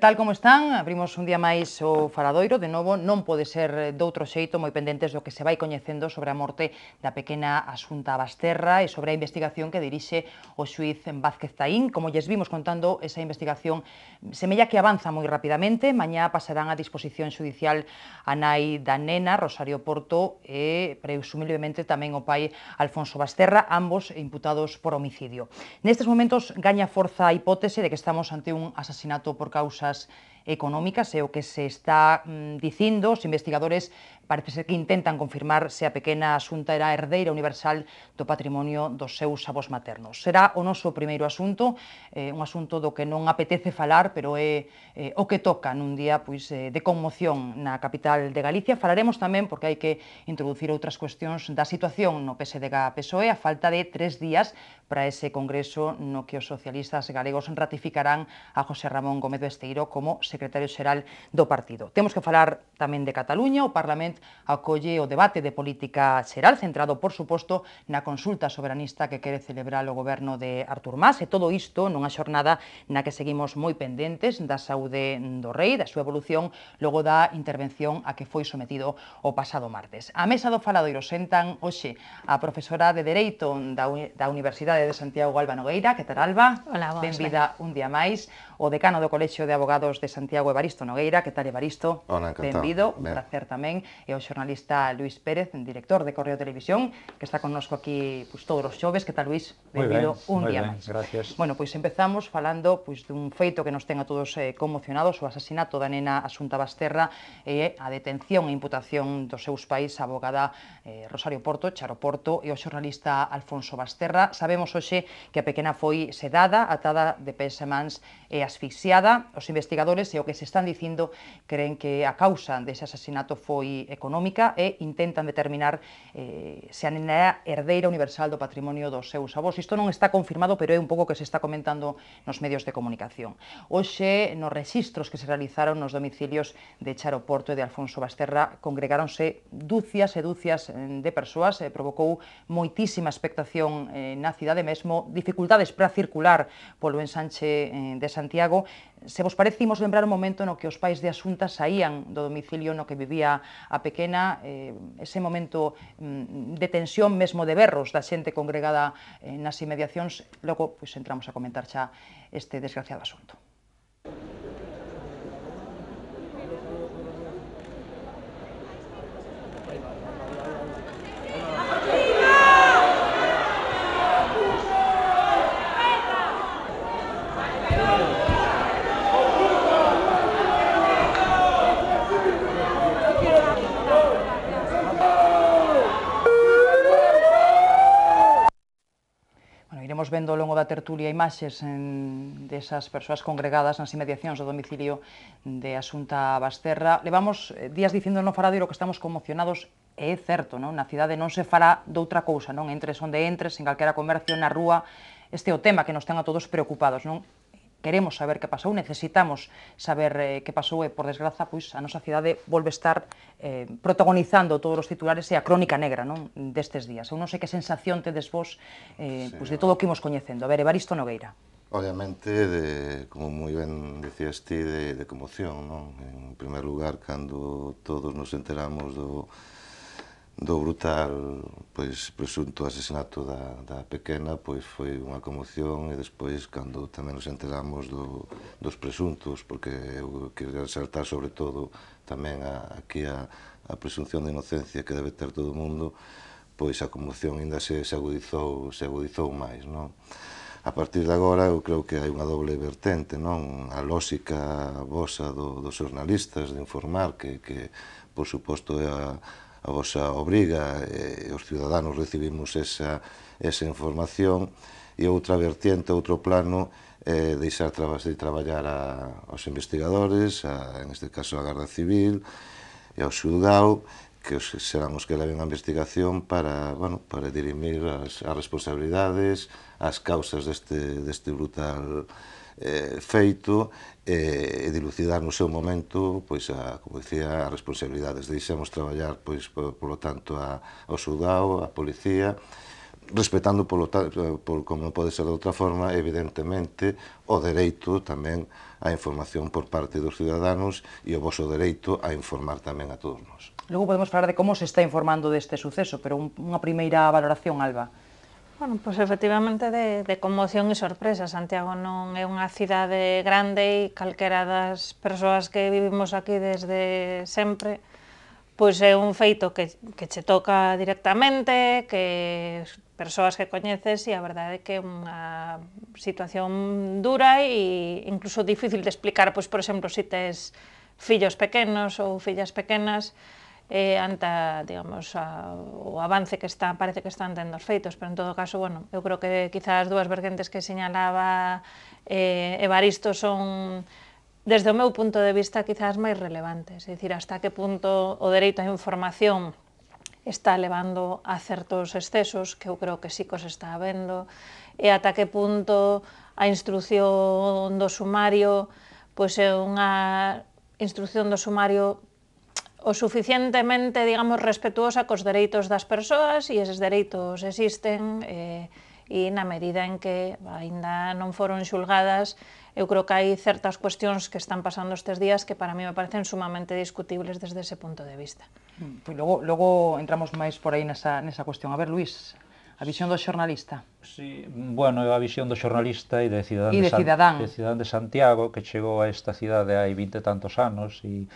tal como están? Abrimos un día máis o Faradoiro, de novo, non pode ser doutro xeito moi pendentes do que se vai coñecendo sobre a morte da pequena Asunta Basterra e sobre a investigación que dirixe o xuiz Vázquez Taín. Como lles vimos contando, esa investigación semella que avanza moi rapidamente. Mañá pasarán a disposición judicial a nai da nena, Rosario Porto, e presumiblemente tamén o pai Alfonso Basterra, ambos imputados por homicidio. Nestes momentos gaña forza a hipótese de que estamos ante un asasinato por causa persones económicas, é o que se está mm, dicindo, os investigadores parece ser que intentan confirmar se a pequena asunta era herdeira universal do patrimonio dos seus avós maternos. Será o noso primeiro asunto, eh, un asunto do que non apetece falar, pero é eh, o que toca nun día pois, eh, de conmoción na capital de Galicia. Falaremos tamén, porque hai que introducir outras cuestións da situación no PSDG-PSOE, a falta de tres días para ese congreso no que os socialistas galegos ratificarán a José Ramón Gómez Besteiro como secretario xeral do partido. Temos que falar tamén de Cataluña, o Parlamento acolle o debate de política xeral centrado, por suposto, na consulta soberanista que quere celebrar o goberno de Artur Mas e todo isto nunha xornada na que seguimos moi pendentes da saúde do rei, da súa evolución, logo da intervención a que foi sometido o pasado martes. A mesa do faladoiro sentan hoxe a profesora de Dereito da, Universidade de Santiago Alba Nogueira, que tal Alba? Hola, boas, Benvida un día máis. O decano do Colexio de Abogados de Santiago Santiago Evaristo Nogueira. Que tal, Evaristo? Hola, Benvido, un ben. placer tamén. E o xornalista Luis Pérez, director de Correo Televisión, que está connosco aquí pues, todos os xoves. Que tal, Luis? Benvido ben, un día ben, máis. Gracias. Bueno, pois empezamos falando pois, dun feito que nos ten a todos eh, conmocionados, o asasinato da nena Asunta Basterra e eh, a detención e imputación dos seus pais a abogada eh, Rosario Porto, Charo Porto e o xornalista Alfonso Basterra. Sabemos hoxe que a pequena foi sedada, atada de pés e mans e asfixiada. Os investigadores e o que se están dicindo creen que a causa dese asasinato foi económica e intentan determinar eh, se a nena herdeira universal do patrimonio dos seus avós. Isto non está confirmado, pero é un pouco que se está comentando nos medios de comunicación. Hoxe, nos registros que se realizaron nos domicilios de Charo Porto e de Alfonso Basterra, congregáronse dúcias e dúcias mm, de persoas, e provocou moitísima expectación eh, na cidade mesmo, dificultades para circular polo ensanche eh, de Santiago. Se vos parece, imos lembrar chegar o momento no que os pais de Asunta saían do domicilio no que vivía a pequena, eh, ese momento mm, de tensión, mesmo de berros da xente congregada eh, nas inmediacións, logo pois, entramos a comentar xa este desgraciado asunto. Estamos vendo ao longo da tertulia imaxes en, desas persoas congregadas nas inmediacións do domicilio de Asunta Basterra. Levamos eh, días dicindo no Faradoiro que estamos conmocionados e é certo, non? na cidade non se fará doutra cousa, non entres onde entres, en calquera comercio, na rúa, este é o tema que nos ten a todos preocupados, non? queremos saber que pasou, necesitamos saber eh, que pasou e, por desgraza, pois a nosa cidade volve estar eh, protagonizando todos os titulares e a crónica negra non destes días. Eu non sei que sensación tedes vos eh, sí, pois, de todo o que imos coñecendo. A ver, Evaristo Nogueira. Obviamente, de, como moi ben dicías ti, de, de conmoción, non? En primer lugar, cando todos nos enteramos do, do brutal pois presunto asesinato da, da pequena pois foi unha conmoción e despois cando tamén nos enteramos do, dos presuntos porque eu quero resaltar sobre todo tamén a, aquí a, a presunción de inocencia que debe ter todo o mundo pois a conmoción ainda se, se agudizou se agudizou máis non? a partir de agora eu creo que hai unha doble vertente non a lógica vosa do, dos xornalistas de informar que, que por suposto é a a vosa obriga, e os ciudadanos recibimos esa, esa información, e outra vertiente, outro plano, eh, deixar trabas de traballar a, aos investigadores, a, en este caso a Garda Civil, e ao Xudgao, que os, serán os que leven a investigación para, bueno, para dirimir as, as responsabilidades, as causas deste, deste brutal eh, feito e, eh, e dilucidar no seu momento pois a, como dicía, as responsabilidades. Deixemos traballar pois por, polo tanto a, ao Sudao, a policía, respetando polo por, como pode ser de outra forma, evidentemente, o dereito tamén a información por parte dos ciudadanos e o voso dereito a informar tamén a todos nós. Logo podemos falar de como se está informando deste suceso, pero unha primeira valoración, Alba. Bueno, pois pues efectivamente de, de conmoción e sorpresa. Santiago non é unha cidade grande e calquera das persoas que vivimos aquí desde sempre, pois é un feito que, que che toca directamente, que persoas que coñeces e a verdade é que é unha situación dura e incluso difícil de explicar, pois por exemplo, se si tes fillos pequenos ou fillas pequenas, eh, ante digamos, a, o avance que está, parece que están tendo os feitos, pero en todo caso, bueno, eu creo que quizás as dúas vertentes que señalaba eh, Evaristo son desde o meu punto de vista quizás máis relevantes, é dicir, hasta que punto o dereito á información está levando a certos excesos que eu creo que sí que os está vendo, e ata que punto a instrucción do sumario pois é unha instrucción do sumario o suficientemente, digamos, respetuosa cos dereitos das persoas e eses dereitos existen eh, e na medida en que aínda non foron xulgadas, eu creo que hai certas cuestións que están pasando estes días que para mí me parecen sumamente discutibles desde ese punto de vista. Mm, pois pues logo, logo entramos máis por aí nesa, nesa cuestión. A ver, Luís, a visión do xornalista. Sí, bueno, a visión do xornalista e de cidadán, e de, cidadán. de cidadán de Santiago que chegou a esta cidade hai vinte tantos anos e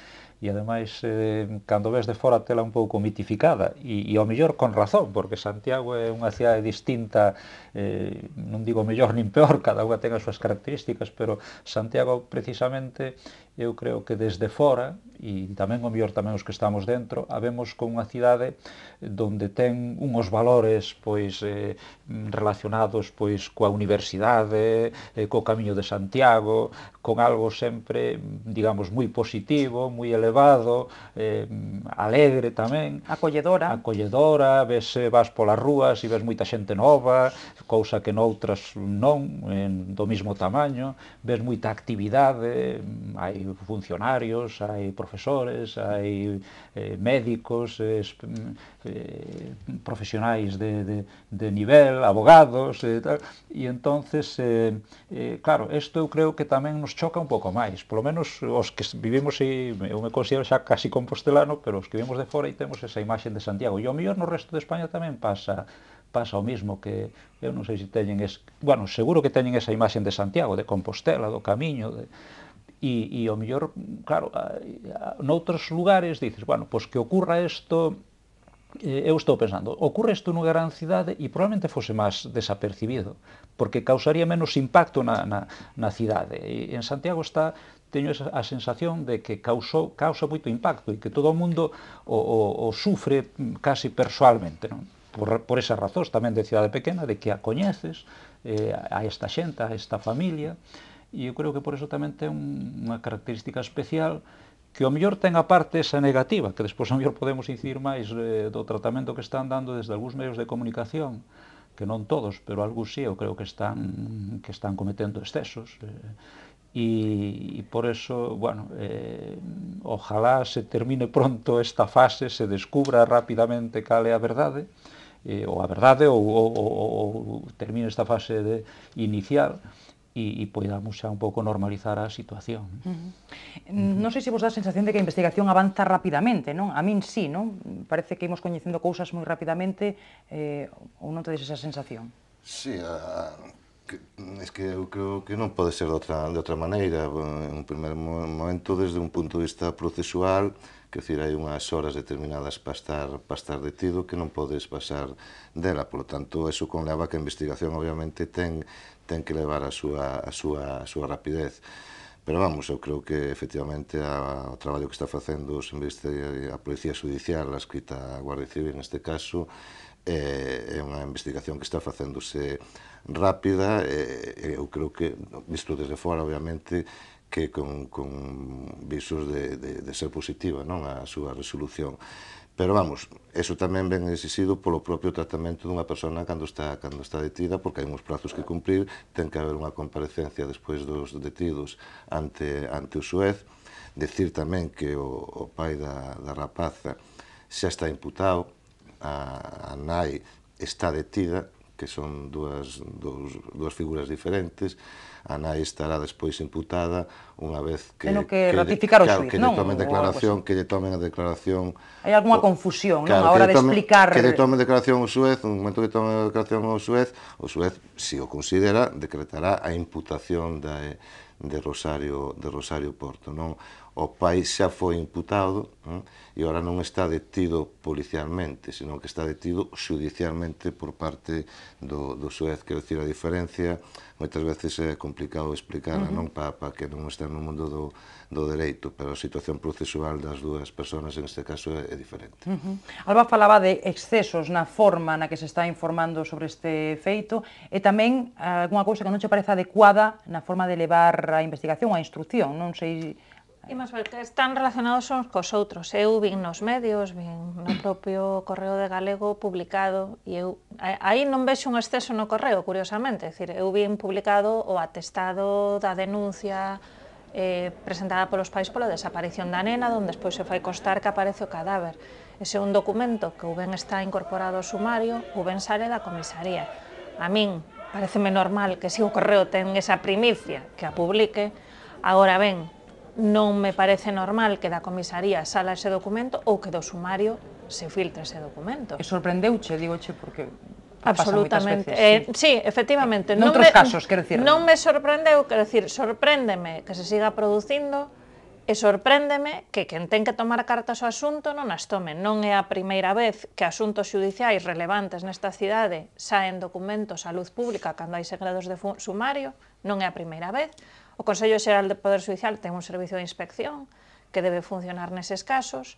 e ademais eh, cando ves de fora tela un pouco mitificada e, e ao mellor con razón porque Santiago é unha cidade distinta eh, non digo mellor nin peor cada unha ten as súas características pero Santiago precisamente eu creo que desde fora e tamén o mellor tamén os que estamos dentro, habemos con unha cidade donde ten unhos valores pois eh, relacionados pois coa universidade, eh, co camiño de Santiago, con algo sempre, digamos, moi positivo, moi elevado, eh, alegre tamén. Acolledora. Acolledora, ves, eh, vas polas rúas e ves moita xente nova, cousa que noutras non, en, do mismo tamaño, ves moita actividade, hai funcionarios, hai profesores, hai eh, médicos, eh, mm, eh, profesionais de, de, de nivel, abogados, e eh, tal, e entonces, eh, eh, claro, isto eu creo que tamén nos choca un pouco máis, polo menos os que vivimos, e eu me considero xa casi compostelano, pero os que vivimos de fora e temos esa imaxe de Santiago, e ao mellor no resto de España tamén pasa, pasa o mismo que eu non sei se teñen es, bueno, seguro que teñen esa imaxe de Santiago, de Compostela, do Camiño, de, E, e ao mellor, claro, noutros lugares dices, bueno, pois que ocurra isto eh, eu estou pensando, ocorre isto nunha gran cidade e probablemente fose máis desapercibido, porque causaría menos impacto na, na, na cidade. E en Santiago está teño a sensación de que causou, causa moito impacto e que todo o mundo o, o, o sufre casi persoalmente, non? Por, por esas razóns tamén de cidade pequena, de que a coñeces, eh, a esta xenta, a esta familia, e eu creo que por eso tamén ten unha característica especial que o mellor ten a parte esa negativa, que despois o mellor podemos incidir máis eh, do tratamento que están dando desde algúns medios de comunicación, que non todos, pero algúns sí, eu creo que están que están cometendo excesos. Eh, e, e por eso, bueno, eh, ojalá se termine pronto esta fase, se descubra rapidamente cal é a verdade, eh, ou a verdade, ou, ou, ou, ou termine esta fase de inicial, e y, y poidamos xa un pouco normalizar a situación. Uh -huh. Uh mm, -huh. Non sei se vos dá a sensación de que a investigación avanza rapidamente, non? A min sí, non? Parece que imos coñecendo cousas moi rapidamente, eh, ou non tedes esa sensación? Sí, a, que, es que eu creo que non pode ser de outra, de outra maneira. En un primer momento, desde un punto de vista procesual, que decir, hai unhas horas determinadas para estar, para estar detido que non podes pasar dela, polo tanto, eso conleva que a investigación obviamente ten, ten que levar a súa, a súa, a súa rapidez. Pero vamos, eu creo que efectivamente a, o traballo que está facendo os a Policía Judicial, a escrita a Guardia Civil neste caso, é, eh, é unha investigación que está facéndose rápida, eh, e, eu creo que, visto desde fora, obviamente, que con, con visos de, de, de ser positiva non a súa resolución. Pero vamos, eso tamén ben exigido polo propio tratamento dunha persona cando está cando está detida, porque hai uns prazos que cumprir, ten que haber unha comparecencia despois dos detidos ante ante o xuez, decir tamén que o, o pai da, da rapaza xa está imputado, a, a nai está detida, que son dúas, dúas, dúas figuras diferentes. A nai estará despois imputada unha vez que... Teno que, que ratificar o claro, xuiz, non? Que lle tomen declaración, que lle tomen a declaración... Hai algunha confusión, claro, non? A hora de tomen, explicar... Que lle tomen declaración o xuiz, un momento que tome declaración o xuiz, o xuiz, se si o considera, decretará a imputación da, de Rosario de Rosario Porto, non? o pai xa foi imputado non? e ora non está detido policialmente, senón que está detido judicialmente por parte do, do suez. Quero dicir, a diferencia moitas veces é complicado explicar uh -huh. non? Para pa que non está no mundo do, do dereito, pero a situación procesual das dúas persoas en este caso é, é diferente. Uh -huh. Alba falaba de excesos na forma na que se está informando sobre este feito e tamén algunha cousa que non che parece adecuada na forma de levar a investigación, a instrucción, non sei Imos ver que están relacionados uns cos outros. Eu vin nos medios, vin no propio Correo de Galego publicado e eu aí non vexo un exceso no correo, curiosamente. Decir, eu vin publicado o atestado da denuncia eh, presentada polos pais pola desaparición da nena, onde despois se fai constar que aparece o cadáver. Ese é un documento que o ben está incorporado ao sumario, o ben sale da comisaría. A min pareceme normal que se si o correo ten esa primicia que a publique, agora ben, non me parece normal que da comisaría sala ese documento ou que do sumario se filtre ese documento. E sorprendeuche, digoche, porque Absolutamente. Veces, sí. Eh, sí, efectivamente. Non Noutros me, casos, quero decir. Non me sorprendeu, quero decir, sorpréndeme que se siga producindo e sorpréndeme que quen ten que tomar cartas o asunto non as tome. Non é a primeira vez que asuntos judiciais relevantes nesta cidade saen documentos á luz pública cando hai segredos de sumario, non é a primeira vez. O Consello Xeral de Poder Judicial ten un servicio de inspección que debe funcionar neses casos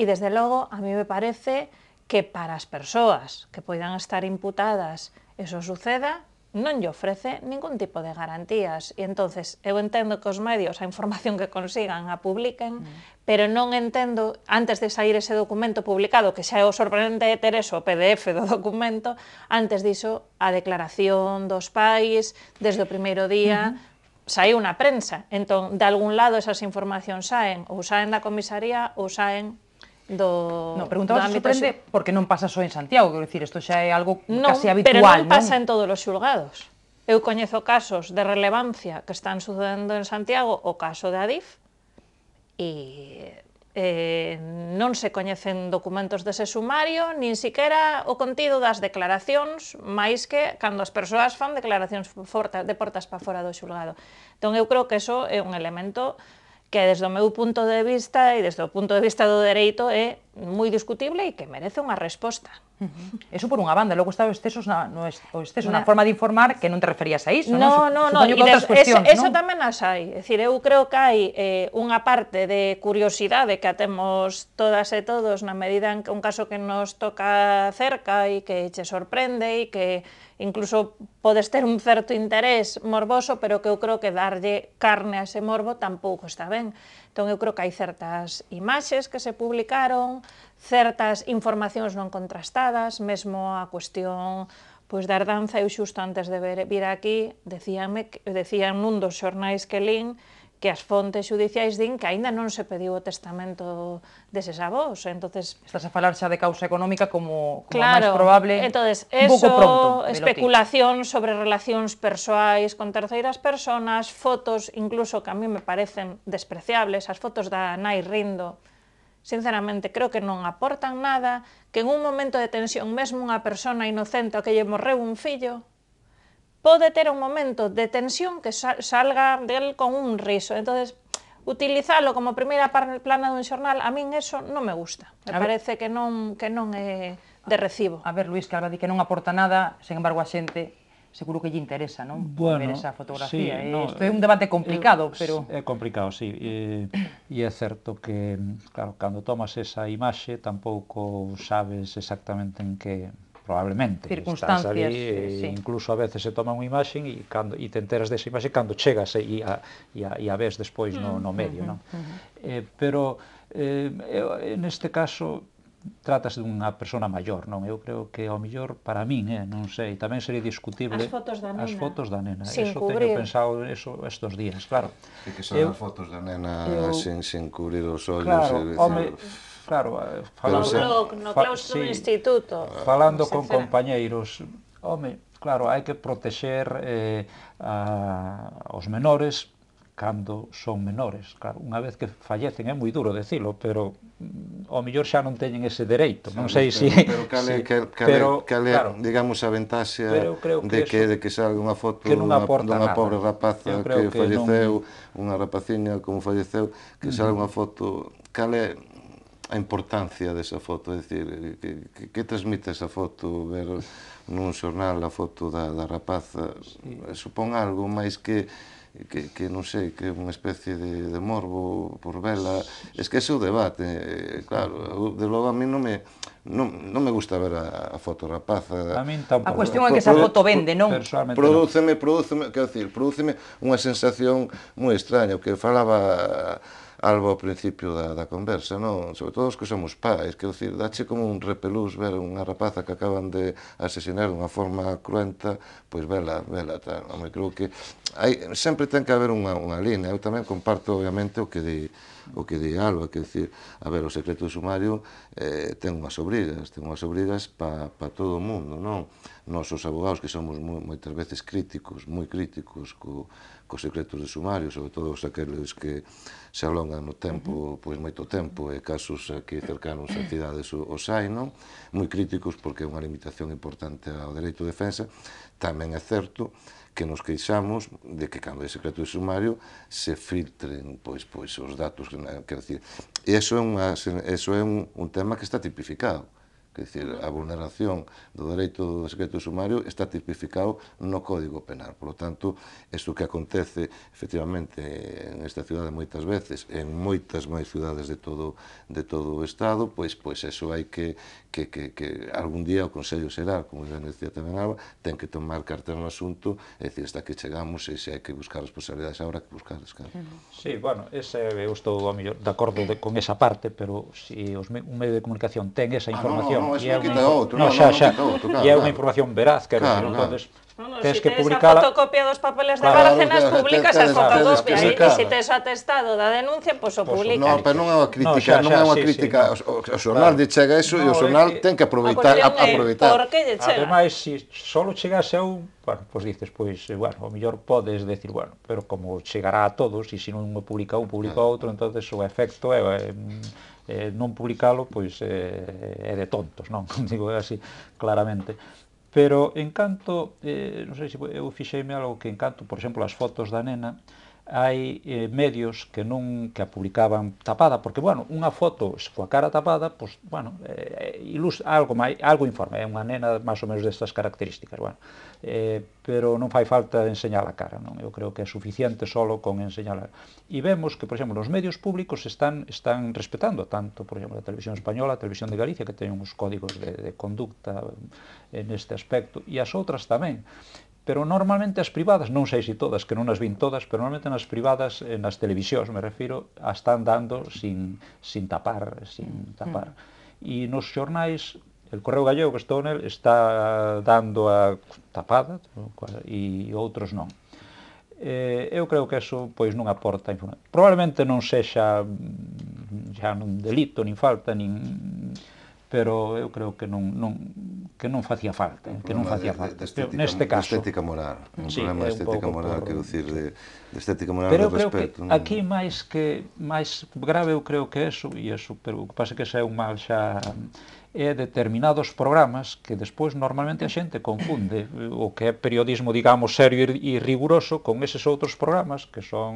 e, desde logo, a mí me parece que para as persoas que poidan estar imputadas eso suceda, non lle ofrece ningún tipo de garantías. E entonces eu entendo que os medios a información que consigan a publiquen, mm. pero non entendo, antes de sair ese documento publicado, que xa é o sorprendente de ter eso, o PDF do documento, antes diso a declaración dos pais desde o primeiro día, mm -hmm saiu na prensa. Entón, de algún lado esas informacións saen, ou saen da comisaría ou saen do No, preguntaba se sorprende porque non pasa só en Santiago, quero dicir, isto xa é algo non, casi habitual, pero non, non pasa en todos os xulgados. Eu coñezo casos de relevancia que están sucedendo en Santiago, o caso de Adif, e eh, non se coñecen documentos dese sumario, nin siquera o contido das declaracións, máis que cando as persoas fan declaracións forta, de portas para fora do xulgado. Entón, eu creo que eso é un elemento que desde o meu punto de vista e desde o punto de vista do dereito é moi discutible e que merece unha resposta. Eso por unha banda, logo está o exceso na, no es, o exceso na, na forma de informar que non te referías a iso, no, non? No, no, que des, es, eso, tamén as hai. É dicir, eu creo que hai eh, unha parte de curiosidade que atemos todas e todos na medida en que un caso que nos toca cerca e que che sorprende e que incluso podes ter un certo interés morboso, pero que eu creo que darlle carne a ese morbo tampouco está ben. Entón, eu creo que hai certas imaxes que se publicaron, certas informacións non contrastadas, mesmo a cuestión pois da herdanza, eu xusto antes de vir aquí, decíanme, decían nun dos xornais que lín que as fontes judiciais din que aínda non se pediu o testamento deses avós. Entonces, Estás a falar xa de causa económica como, como claro, máis probable. Claro. Entonces, eso, pronto, especulación sobre relacións persoais con terceiras personas, fotos incluso que a mí me parecen despreciables, as fotos da nai rindo, sinceramente creo que non aportan nada, que en un momento de tensión mesmo unha persona inocente a que lle morreu un fillo, pode ter un momento de tensión que salga del con un riso. Entonces, utilizalo como primeira plana dun xornal, a min eso non me gusta. Me a parece ver... que non que non é de recibo. A ver, Luis, que di que non aporta nada, sen embargo a xente seguro que lle interesa, non? Bueno, ver esa fotografía. Sí, eh, no, Isto é un debate eh, complicado, eh, pero... É complicado, sí. E, eh, e é certo que, claro, cando tomas esa imaxe, tampouco sabes exactamente en que probablemente. Circunstancias, ali, sí, sí. incluso a veces se toma unha imaxe e, cando, e te enteras desa imaxe cando chegas e, a, e, a, e a ves despois no, no mm, medio, mm-hmm, non? Uh -huh. Uh -huh. Eh, pero eh, neste caso tratase dunha persona maior, non? Eu creo que ao mellor para min, eh, non sei, tamén sería discutible as fotos da nena. As fotos da nena. Sin eso cubrir. teño pensado eso estes días, claro. E que son eu, as fotos da nena eu, sen, sen cubrir os ollos, claro, e decir, home, claro, eh, falando, no, no claustro fa, sí, instituto. Falando con compañeiros, home, claro, hai que protexer eh, a, os menores cando son menores. Claro, unha vez que fallecen é moi duro decilo, pero mm, o mellor xa non teñen ese dereito. Non sei se si, Pero cal é, cal, pero, cal é claro, digamos a ventaxa de que, que de que salga unha foto dunha, dunha pobre rapaza que, que falleceu, non... unha rapaciña como falleceu, que salga unha foto cal é a importancia desa foto, é dicir, que, que, que transmite esa foto, ver nun xornal a foto da, da rapaza, sí. Eh, supón algo máis que, que, que non sei, que unha especie de, de morbo por vela, es que ese o debate, eh, claro, de logo a mí non me, non, non me gusta ver a, a foto rapaza. A A cuestión é que esa foto vende, non? Prodúceme, prodúceme, quero dicir, prodúceme unha sensación moi extraña, o que falaba algo ao principio da, da conversa, non? Sobre todo os que somos pais, que dicir, dache como un repelús ver unha rapaza que acaban de asesinar dunha forma cruenta, pois vela, vela, tal. Home, creo que hai, sempre ten que haber unha, unha línea. Eu tamén comparto, obviamente, o que di o que di Alba, que decir, a ver, o secreto sumario eh, ten unhas obrigas, ten unhas obrigas para pa todo o mundo, non? Nos os abogados que somos moi, moitas veces críticos, moi críticos co, cos secretos de sumario, sobre todo os aqueles que se alongan no tempo, pois moito tempo, e casos que cercanos a cidades o sai, non? Moi críticos porque é unha limitación importante ao dereito de defensa, tamén é certo que nos queixamos de que cando é secreto de sumario se filtren pois pois os datos, que quer decir, eso é unha eso é un, un tema que está tipificado. Quer decir, a vulneración do dereito do secreto de sumario está tipificado no Código Penal. Por lo tanto, isto que acontece efectivamente en esta cidade moitas veces, en moitas máis cidades de todo de todo o estado, pois pois eso hai que que, que, que algún día o Consello Xeral, como xa decía tamén Alba, ten que tomar carta no asunto, é dicir, hasta que chegamos, e se hai que buscar responsabilidades agora, que as claro. Sí, bueno, ese, eu estou a mellor de acordo de, con esa parte, pero se si os, un medio de comunicación ten esa información... Ah, no, no, no, e é unha, e é unha información veraz, quero claro, claro. entonces, Vamos, tens si que publicala... a fotocopia dos papeles de claro, Bárcenas, claro, publicas a fotocopia. E se si tes o atestado da denuncia, pois pues, o publicas. Non, pero non é unha crítica, non, xa, xa, non é unha sí, crítica. Sí, o, o xornal claro. de chega e no, e o xornal que... ten que aproveitar. A ah, eh, aproveitar. Por que chega? Ademais, se si solo chegase a un, bueno, pois dices, pois, bueno, o mellor podes decir, bueno, pero como chegará a todos, e se non o publica un, publica outro, entonces o efecto é, é eh, non publicalo, pois é, é de tontos, non? Digo así claramente. Pero en canto, eh, non sei se eu fixeime algo que en canto, por exemplo, as fotos da nena, hai eh, medios que non que a publicaban tapada, porque, bueno, unha foto coa cara tapada, pois, bueno, eh, ilus, algo, mai, algo informe, é unha nena máis ou menos destas características, bueno, eh, pero non fai falta enseñar a cara, non? Eu creo que é suficiente solo con enseñar E vemos que, por exemplo, os medios públicos están, están respetando tanto, por exemplo, a televisión española, a televisión de Galicia, que ten uns códigos de, de conducta neste aspecto, e as outras tamén pero normalmente as privadas, non sei se todas, que non as vin todas, pero normalmente nas privadas, eh, nas televisións me refiro, a están dando sin, sin tapar, sin mm, tapar. Mm. E nos xornais, el Correo Gallego que estou nel, está dando a tapada e outros non. Eh, eu creo que eso pois non aporta información. Probablemente non sexa mm, xa non delito, nin falta, nin pero eu creo que non non que non facía falta, que non facía de, falta. De, de estética, neste caso, de estética moral, un sí, problema de estética moral, por... quero dicir de, de estética moral pero do respecto. Pero creo que aquí máis que máis grave eu creo que eso e eso, pero o que pasa é que xa é un mal xa e determinados programas que despois normalmente a xente confunde eh, o que é periodismo, digamos, serio e riguroso con eses outros programas que son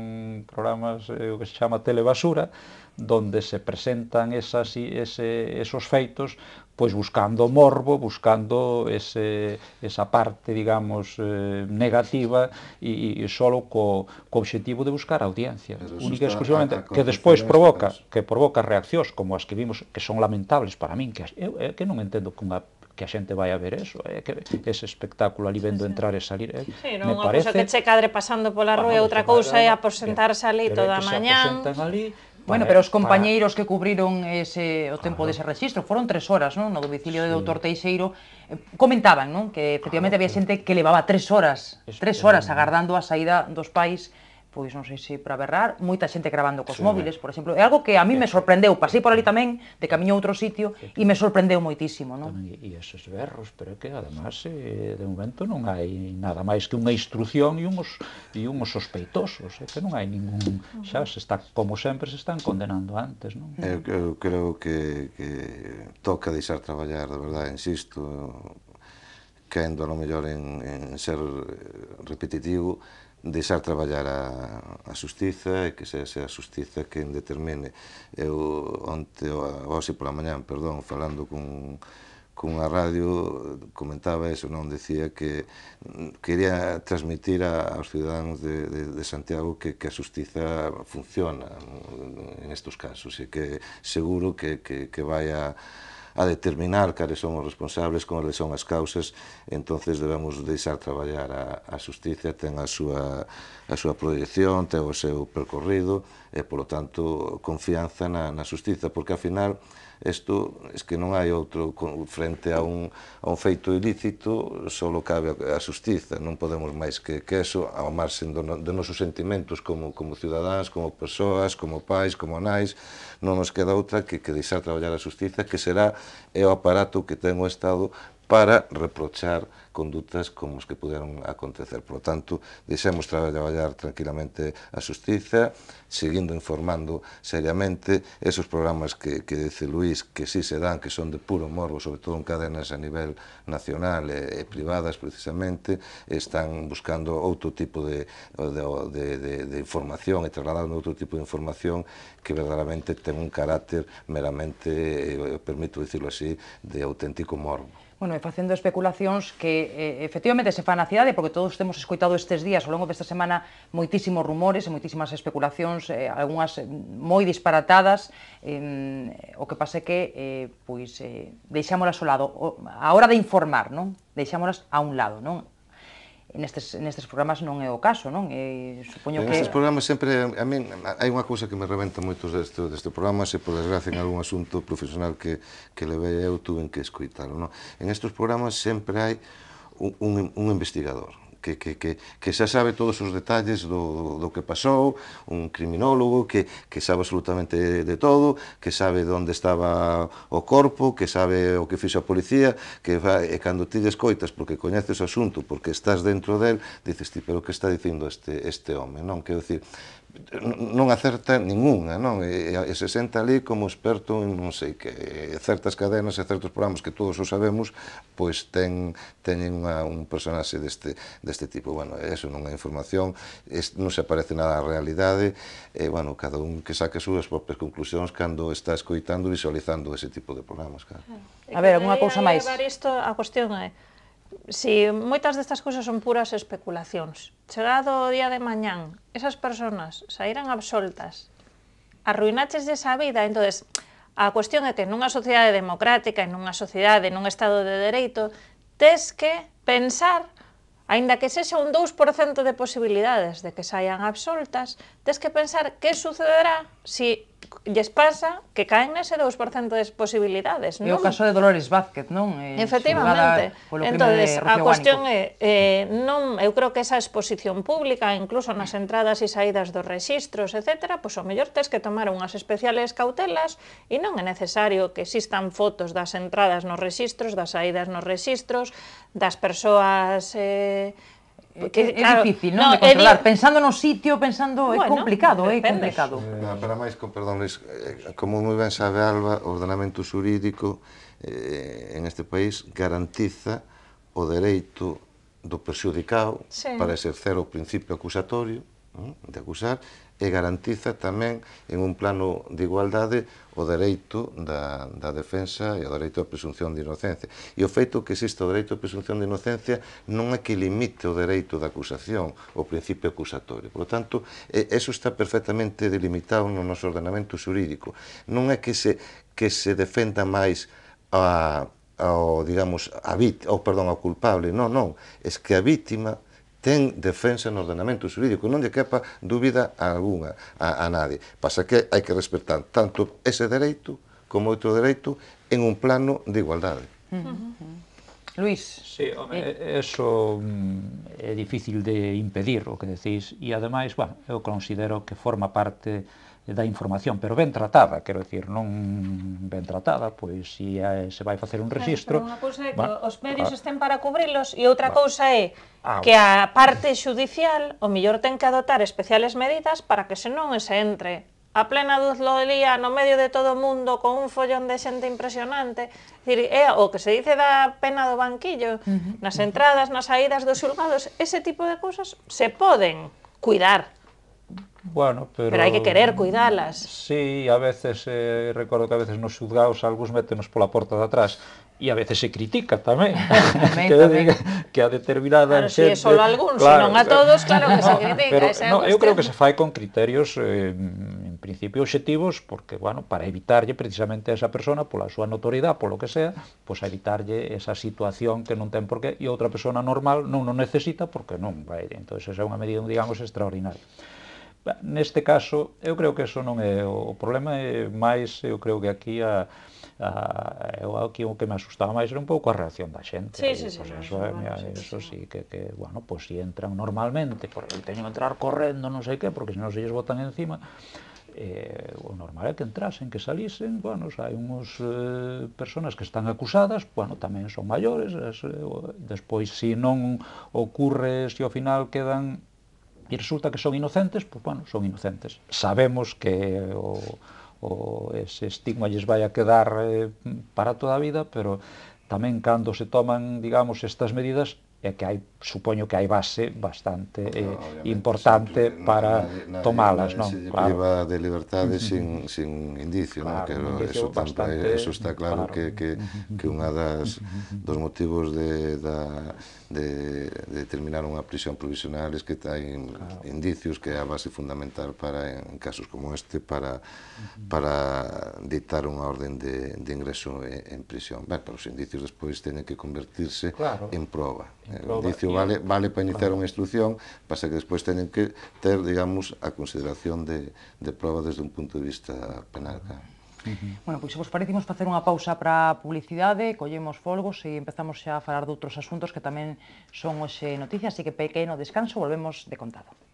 programas eh, o que se chama telebasura, donde se presentan esas, ese, esos feitos pois buscando o morbo, buscando ese, esa parte, digamos, eh, negativa e, e solo co, co obxectivo de buscar audiencia, única exclusivamente, a, a que despois provoca, que provoca reaccións como as que vimos que son lamentables para min, que eu, eu que non entendo que unha que a xente vai a ver eso, eh, que ese espectáculo ali vendo entrar e salir. Eh. Sí, non, Me unha parece... cousa que che cadre pasando pola rúa, e outra cousa é aposentarse eh, ali toda a mañán. Que se aposentan ali, Bueno, pero os compañeiros para... que cubriron ese, o tempo claro. dese registro foron tres horas, non? No domicilio sí. do doutor Teixeiro eh, comentaban, non? Que efectivamente claro, había xente que levaba tres horas, tres horas agardando a saída dos pais pois non sei se para berrar, moita xente gravando cos sí. móviles, por exemplo. É algo que a mí me sorprendeu, pasei por ali tamén, de camiño a outro sitio, e me sorprendeu moitísimo, non? E eses berros, pero é que además eh, de momento non hai nada máis que unha instrución e unhos, e unhos sospeitosos, é que non hai ningún, xa, se está, como sempre se están condenando antes, non? Eu, eu creo que, que toca deixar traballar, de verdade, insisto, caendo a lo mellor en, en ser eh, repetitivo, deixar traballar a, a xustiza e que se a xustiza que determine. Eu onte, hoxe pola mañan, perdón, falando con cunha radio comentaba eso, non decía que quería transmitir a, aos cidadáns de, de, de Santiago que, que a justiza funciona en estos casos e que seguro que, que, que vai a a determinar cales son os responsables, con son as causas, entonces debemos deixar traballar a, a justicia, ten a súa, a súa proyección, ten o seu percorrido, e, polo tanto, confianza na, na justicia, porque, ao final, Isto es que non hai outro frente a un, a un feito ilícito, só cabe a, justiza, non podemos máis que, que eso, ao marxen do, de nosos sentimentos como, como ciudadáns, como persoas, como pais, como nais, non nos queda outra que, que deixar traballar a justiza, que será é o aparato que ten o Estado para reprochar conductas como os que puderon acontecer. Por tanto, deixemos traballar tranquilamente a justiza, seguindo informando seriamente esos programas que, que dice Luís que sí se dan, que son de puro morbo, sobre todo en cadenas a nivel nacional e, e privadas precisamente, están buscando outro tipo de, de, de, de, de información e trasladando outro tipo de información que verdadeiramente ten un carácter meramente, eh, permito dicirlo así, de auténtico morbo bueno, e facendo especulacións que eh, efectivamente se fan a cidade, porque todos temos escoitado estes días ao longo desta semana moitísimos rumores e moitísimas especulacións, eh, algunhas moi disparatadas, eh, o que pase que eh, pois, eh, deixámolas ao lado, a hora de informar, non? deixámolas a un lado, non? nestes, nestes programas non é o caso, non? E supoño que... Nestes programas sempre, a min, hai unha cousa que me reventa moito deste, deste programa, se por desgracia en algún asunto profesional que, que levei eu tuve que escoitalo, non? En estes programas sempre hai un, un, un investigador, que, que, que, que xa sabe todos os detalles do, do que pasou, un criminólogo que, que sabe absolutamente de todo, que sabe onde estaba o corpo, que sabe o que fixo a policía, que va, e cando ti descoitas porque coñeces o asunto, porque estás dentro del, dices ti, pero que está dicindo este, este home, non? Quero dicir, non acerta ninguna, non? E, e, se senta ali como experto en non sei que certas cadenas e certos programas que todos o sabemos, pois ten teñen unha, un personaxe deste, deste tipo. Bueno, eso non é información, es, non se aparece nada á realidade, e, bueno, cada un que saque as súas propias conclusións cando está escoitando e visualizando ese tipo de programas. Claro. A ver, unha cousa máis. A isto, a cuestión é, eh? si moitas destas cousas son puras especulacións. Chegado o día de mañán, esas persoas sairán absoltas, arruinaches esa vida, entonces a cuestión é que nunha sociedade democrática, en nunha sociedade, nun estado de dereito, tes que pensar Ainda que sexa un 2% de posibilidades de que saian absoltas, tes que pensar que sucederá se si lles pasa que caen nese 2% de posibilidades, non? É o caso de Dolores Vázquez, non? Eh, Efectivamente. Entonces, a cuestión é, eh, non, eu creo que esa exposición pública, incluso nas entradas e saídas dos registros, etc., pois o mellor tes que tomar unhas especiales cautelas e non é necesario que existan fotos das entradas nos registros, das saídas nos registros, das persoas... Eh, Eh, Porque, é, claro, é difícil, non, no, de controlar. Di... Pensando no sitio, pensando, bueno, é complicado, é complicado. Eh, para máis, perdón, Luis, eh, como moi ben sabe Alba, o ordenamento xurídico eh, en este país garantiza o dereito do perxudicado sí. para exercer o principio acusatorio, de acusar e garantiza tamén en un plano de igualdade o dereito da, da defensa e o dereito a presunción de inocencia. E o feito que existe o dereito a presunción de inocencia non é que limite o dereito da acusación, o principio acusatorio. Por lo tanto, eso está perfectamente delimitado no noso ordenamento xurídico. Non é que se, que se defenda máis a, ao, digamos, a vit, ou, perdón, ao culpable, non, non, es que a vítima ten defensa no ordenamento xurídico, non lle quepa dúbida alguna a, a nadie. Pasa que hai que respetar tanto ese dereito como outro dereito en un plano de igualdade. Uh -huh. Luís. Sí, home, eh? eso mm, é difícil de impedir o que decís e ademais, bueno, eu considero que forma parte da información, pero ben tratada, quero decir, non ben tratada, pois se se vai facer un rexistro, Claro, unha cousa é que va, os medios va, estén para cubrilos e outra va, cousa é ah, que a parte xudicial o mellor ten que adotar especiales medidas para que se non se entre a plena luz lo día, no medio de todo o mundo, con un follón de xente impresionante, decir, é o que se dice da pena do banquillo, uh -huh. nas entradas, nas saídas dos xulgados, ese tipo de cousas se poden cuidar. Bueno, pero... Pero hai que querer cuidalas. Sí, a veces, eh, recordo que a veces nos xulgados algúns métenos pola porta de atrás e a veces se critica tamén. tamén que, tamén. Diga, que a determinada claro, xente... Si é solo algún, claro, senón a todos, claro que no, se critica. Pero, esa no, eu creo que se fai con criterios eh, principio obxectivos porque, bueno, para evitarlle precisamente a esa persona pola súa notoriedade, polo que sea, pois evitarlle esa situación que non ten por qué e outra persona normal non o necesita porque non vai. Entonces esa é unha medida, digamos, extraordinaria. Neste caso, eu creo que eso non é o problema, é máis, eu creo que aquí a, a, eu aquí o que me asustaba máis era un pouco a reacción da xente. Sí, sí, sí, pues pois sí, eso, sí, mira, sí, eso sí, que, que bueno, pois pues, si entran normalmente, porque teñen que entrar correndo, non sei que, porque senón se lles botan encima, eh, o normal é que entrasen, que salisen, bueno, hai unhas eh, personas que están acusadas, bueno, tamén son maiores, eh, despois se si non ocurre, se si ao final quedan e resulta que son inocentes, pois, bueno, son inocentes. Sabemos que o, o ese estigma lles vai a quedar eh, para toda a vida, pero tamén cando se toman, digamos, estas medidas, e que hai, supoño que hai base bastante no, eh, ah, importante sempre, para tomalas, non? Se claro. priva de liberdade uh -huh. sin, sin indicio, claro, non? Que no, eso, eh, tanto, eso está claro, claro. que, que, que unha das dos motivos de, da, de, de terminar unha prisión provisional es que hai claro. indicios que é a base fundamental para, en casos como este, para, para dictar unha orden de, de ingreso en, en prisión. Ben, pero os indicios despois teñen que convertirse claro. en proba. Proba, eh, Dicio vale, vale para iniciar unha instrucción, pasa que despois teñen que ter, digamos, a consideración de, de proba desde un punto de vista penal. Uh -huh. Bueno, pois se vos parecimos facer unha pausa para a publicidade, collemos folgos e empezamos xa a falar de outros asuntos que tamén son hoxe noticias, así que pequeno descanso, volvemos de contado.